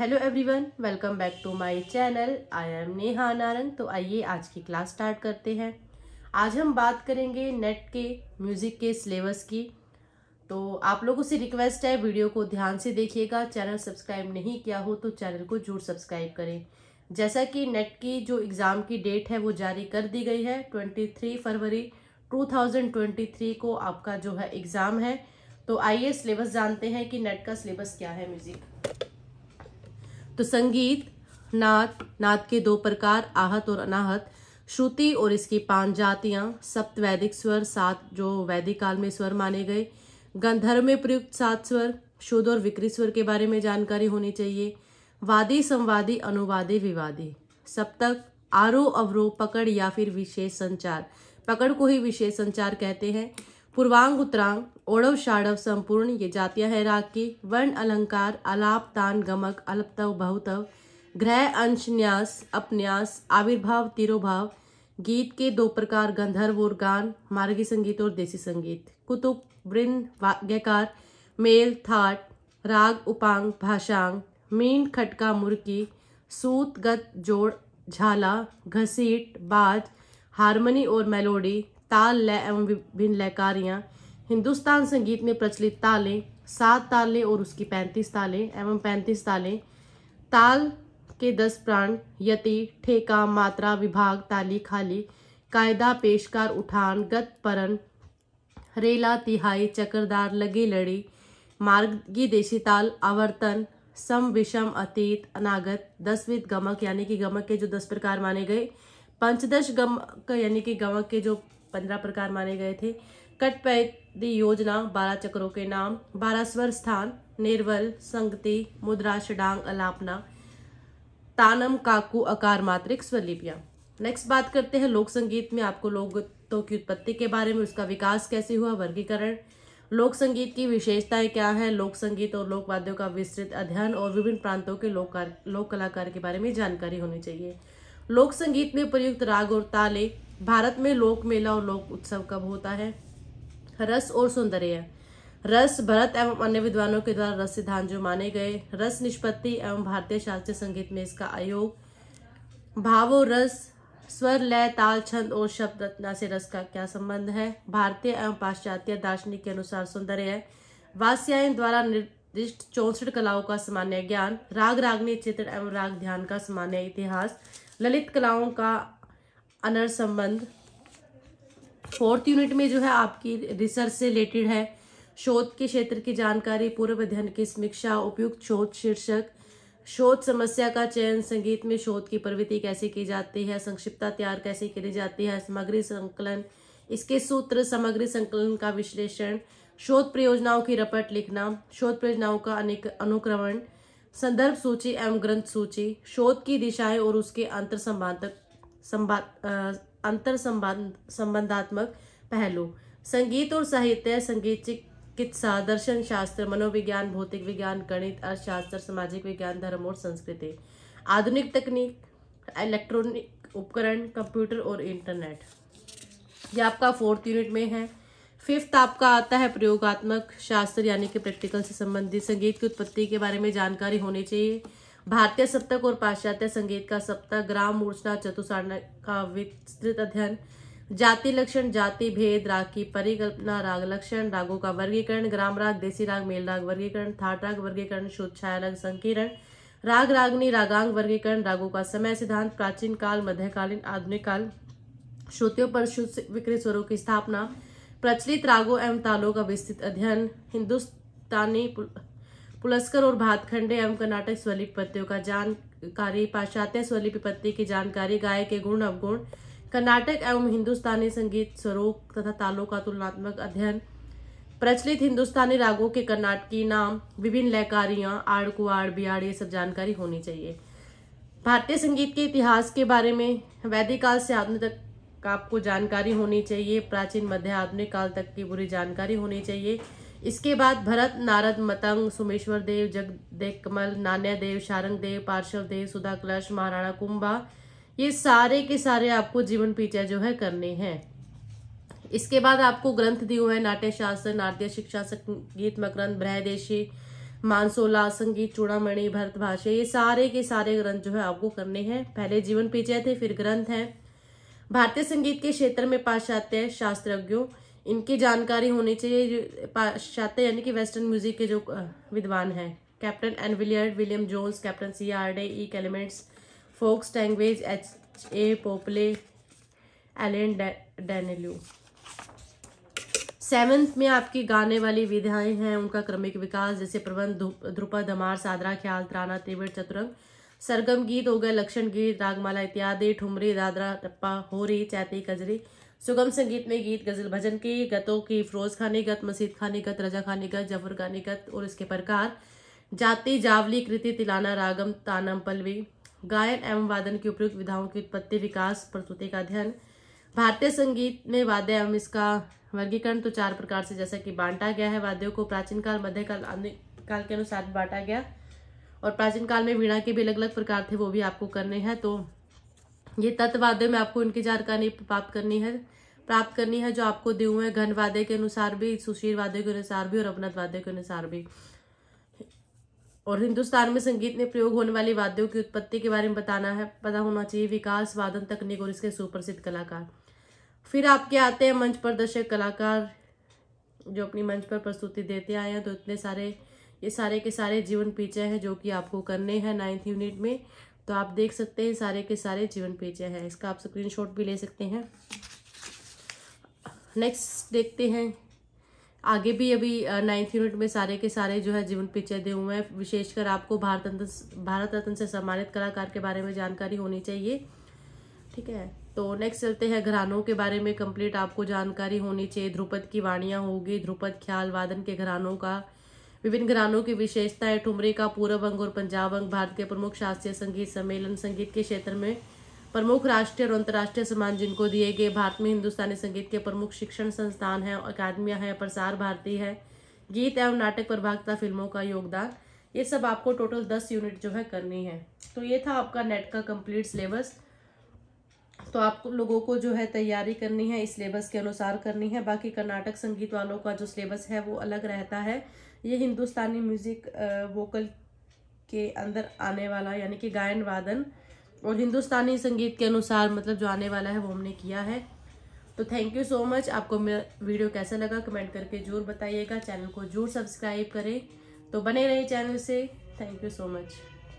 hello everyone welcome back to my channel I am Neha Narang तो आइए आज की क्लास स्टार्ट करते हैं आज हम बात करेंगे नेट के म्यूज़िक के सिलेबस की तो आप लोगों से रिक्वेस्ट है वीडियो को ध्यान से देखिएगा चैनल सब्सक्राइब नहीं किया हो तो चैनल को जरूर सब्सक्राइब करें जैसा कि नेट की जो एग्ज़ाम की डेट है वो जारी कर दी गई है ट्वेंटी फरवरी टू को आपका जो है एग्ज़ाम है तो आइए सिलेबस जानते हैं कि नेट का सिलेबस क्या है म्यूज़िक तो संगीत नाथ नाथ के दो प्रकार आहत और अनाहत श्रुति और इसकी पांच जातियां सप्त वैदिक स्वर सात जो वैदिक काल में स्वर माने गए गंधर्व में प्रयुक्त सात स्वर शुद्ध और विकृत स्वर के बारे में जानकारी होनी चाहिए वादी संवादी अनुवादी विवादी सप्तक आरोह अवरोह पकड़ या फिर विशेष संचार पकड़ को ही विशेष संचार कहते हैं पूर्वांग उत्तरांग ओणव शाणव संपूर्ण ये जातियां हैं राग की वर्ण अलंकार अलाप तान गमक अलपतव बहुतव ग्रह अंश न्यास अपन्यास आविर्भाव तिरोभाव गीत के दो प्रकार गंधर्व और गान मार्गी संगीत और देसी संगीत कुतुब वृंद वाग्यकार मेल थाट राग उपांग भाषांग मीन खटका मुर्की सूत गत जोड़ झाला घसीट बाज हारमोनी और मेलोडी ताल लय एवं विभिन्न लयकारियाँ हिंदुस्तान संगीत में प्रचलित तालें सात तालें और उसकी पैंतीस तालें एवं पैंतीस तालें ताल के दस प्राण यति ठेका मात्रा विभाग ताली खाली कायदा पेशकार उठान गत परन रेला तिहाई चक्रदार लगी लड़ी मार्गी देशी ताल आवर्तन सम विषम अतीत अनागत दसविद गमक यानी कि गमक के जो दस प्रकार माने गए पंचदश गमक यानी कि गमक के जो पंद्रह प्रकार माने गए थे कटपैद योजना बारह चक्रों के नाम बारह स्वर स्थान निर्वल संगति मुद्रा शडांग अलापना तानम काकू अकार मात्रिक स्वरलिपियाँ नेक्स्ट बात करते हैं लोक संगीत में आपको लोकगीतों की उत्पत्ति के बारे में उसका विकास कैसे हुआ वर्गीकरण लोक संगीत की विशेषताएं क्या है लोक संगीत और लोक वाद्यों का विस्तृत अध्ययन और विभिन्न प्रांतों के लोक लोक कलाकार के बारे में जानकारी होनी चाहिए लोक संगीत में प्रयुक्त राग और ताले भारत में लोक मेला और लोक उत्सव कब होता है रस और सौंदर्य रस भरत एवं अन्य विद्वानों के द्वारा रस सिद्धांत जो माने गए रस निष्पत्ति एवं भारतीय शास्त्रीय संगीत में इसका आयोग भावो रस स्वर लय ताल छंद और शब्द रचना से रस का क्या संबंध है भारतीय एवं पाश्चात्य दार्शनिक के अनुसार सौंदर्य वास्यायन द्वारा निर्दिष्ट चौसठ कलाओं का सामान्य ज्ञान राग रागनी चित्र एवं राग ध्यान का सामान्य इतिहास ललित कलाओं का अनर संबंध फोर्थ यूनिट में जो है आपकी रिसर्च से रिलेटेड है शोध के क्षेत्र की जानकारी पूर्व अध्ययन की समीक्षा उपयुक्त शोध शीर्षक शोध समस्या का चयन संगीत में शोध की प्रवृत्ति कैसे की जाती है संक्षिप्ता तैयार कैसे करी जाती है सामग्री संकलन इसके सूत्र सामग्री संकलन का विश्लेषण शोध परियोजनाओं की रपट लिखना शोध परियोजनाओं का अनेक अनुक्रमण संदर्भ सूची एवं ग्रंथ सूची शोध की दिशाएं और उसके अंतर संबंधक संवाद अंतर संबंधात्मक पहलू संगीत और साहित्य संगीत चिकित्सा दर्शन शास्त्र मनोविज्ञान भौतिक विज्ञान गणित अर्थशास्त्र सामाजिक विज्ञान धर्म और संस्कृति आधुनिक तकनीक इलेक्ट्रॉनिक उपकरण कंप्यूटर और इंटरनेट यह आपका फोर्थ यूनिट में है फिफ्थ आपका आता है प्रयोगात्मक शास्त्र यानी कि प्रैक्टिकल से संबंधित संगीत की उत्पत्ति के बारे में जानकारी होनी चाहिए भारतीय सप्तक और पाश्चात्य संगीत का सप्तक ग्राम मूर्छना चतुसारण का विस्तृत अध्ययन जाति लक्षण जाति भेद राग की परिकल्पना राग लक्षण रागों का वर्गीकरण ग्राम राग देसी राग मेल राग वर्गीकरण थाट राग वर्गीकरण शुद्ध छाया राग संकीर्ण राग रागनी रागांग वर्गीकरण रागों का समय सिद्धांत प्राचीन काल मध्यकालीन आधुनिक काल श्रुतियों पर शुद्ध विकृत स्वरों की स्थापना प्रचलित रागों एवं तालों का विस्तृत अध्ययन हिंदुस्तानी पुलस्कर और भातखंडे एवं कर्नाटक स्वलिपि पत्तियों का जानकारी पाश्चात्य स्वलिपि पत्ती की जानकारी गाय के गुण अवगुण कर्नाटक एवं हिंदुस्तानी संगीत स्वरूप तथा तालों का तुलनात्मक अध्ययन प्रचलित हिंदुस्तानी रागों के कर्नाटकी नाम विभिन्न लयकारियां आड़ कुआड़ बियाड़ ये सब जानकारी होनी चाहिए भारतीय संगीत के इतिहास के बारे में वैदिक काल से आधुनिक तक आपको जानकारी होनी चाहिए प्राचीन मध्य आधुनिक काल तक की पूरी जानकारी होनी चाहिए इसके बाद भरत नारद मतंग सुमेश्वर देव जगदेव कमल नान्या देव शारंग देव पार्श्व देव सुधा कलश महाराणा कुंभा ये सारे के सारे आपको जीवन पीछे जो है करने हैं इसके बाद आपको ग्रंथ दिए हुए नाट्य शास्त्र नाट्य शिक्षा संगीत मकरंद ब्रहदेशी मानसोला संगीत चूड़ामणि भरत भाषा ये सारे के सारे ग्रंथ जो है आपको करने हैं पहले जीवन पीछे थे फिर ग्रंथ हैं भारतीय संगीत के क्षेत्र में पाश्चात्य शास्त्रज्ञों इनकी जानकारी होनी चाहिए पाश्चात्य यानी कि वेस्टर्न म्यूजिक के जो विद्वान हैं कैप्टन एनविलियर्ड William Jones captain C R Day E Clements Fox Strangways H A Popley Alain Danielou seventh में आपकी गाने वाली विधाएं हैं उनका क्रमिक विकास जैसे प्रबंध ध्रुपद धमार सादरा ख्याल त्राना तेवर चतुरंग सरगम गीत हो गए लक्षण गीत रागमाला इत्यादि ठुमरी दादरा टप्पा होरी चैती कजरी सुगम संगीत में गीत गज़ल भजन के गतों की फ़िरोज़ खानी गत मसीद खानी गत रजा खानी गत जफर खानी गत और इसके प्रकार जाति जावली कृति तिलाना रागम तानम पल्लवी गायन एवं वादन की उपयुक्त विधाओं की उत्पत्ति विकास प्रस्तुति का अध्ययन भारतीय संगीत में वाद्य एवं इसका वर्गीकरण तो चार प्रकार से जैसा कि बांटा गया है वाद्यों को प्राचीन काल मध्यकाल काल के अनुसार बांटा गया और प्राचीन काल में वीणा के भी अलग अलग प्रकार थे वो भी आपको करने हैं तो ये तत्वादे में आपको इनकी जानकारी प्राप्त करनी है प्राप्त करनी है जो आपको दिए हुए घन वादे के अनुसार भी सुशील वादे के अनुसार भी और अपनत वादे के अनुसार भी और हिंदुस्तान में संगीत में प्रयोग होने वाली वाद्यों की उत्पत्ति के बारे में बताना है पता होना चाहिए विकास वादन तकनीक और इसके सुप्रसिद्ध कलाकार फिर आपके आते हैं मंच पर दर्शक कलाकार जो अपनी मंच पर प्रस्तुति देते आए हैं तो इतने सारे ये सारे के सारे जीवन पीछे हैं जो कि आपको करने हैं नाइन्थ यूनिट में तो आप देख सकते हैं सारे के सारे जीवन पेज हैं इसका आप स्क्रीनशॉट भी ले सकते हैं नेक्स्ट देखते हैं आगे भी अभी नाइन्थ यूनिट में सारे के सारे जो है जीवन पिक्चर दे हुए हैं विशेषकर आपको भारत रत्न भारत रत्न से सम्मानित कलाकार के बारे में जानकारी होनी चाहिए ठीक है तो नेक्स्ट चलते हैं घरानों के बारे में कंप्लीट आपको जानकारी होनी चाहिए ध्रुपद की वाणियाँ होगी ध्रुपद ख्याल वादन के घरानों का विभिन्न घरानों की विशेषताएं ठुमरी का पूरब अंग और पंजाब अंग भारत के प्रमुख शास्त्रीय संगीत सम्मेलन संगीत के क्षेत्र में प्रमुख राष्ट्रीय और अंतर्राष्ट्रीय सम्मान जिनको दिए गए भारत में हिंदुस्तानी संगीत के प्रमुख शिक्षण संस्थान हैं अकादमिया हैं प्रसार भारती है गीत एवं नाटक प्रभागता फिल्मों का योगदान ये सब आपको टोटल दस यूनिट जो है करनी है तो ये था आपका नेट का कंप्लीट सिलेबस तो आप लोगों को जो है तैयारी करनी है इस सिलेबस के अनुसार करनी है बाकी कर्नाटक संगीत वालों का जो सिलेबस है वो अलग रहता है ये हिंदुस्तानी म्यूज़िक वोकल के अंदर आने वाला यानी कि गायन वादन और हिंदुस्तानी संगीत के अनुसार मतलब जो आने वाला है वो हमने किया है तो थैंक यू सो मच आपको मेरा वीडियो कैसा लगा कमेंट करके जरूर बताइएगा चैनल को जरूर सब्सक्राइब करें तो बने रहे चैनल से थैंक यू सो मच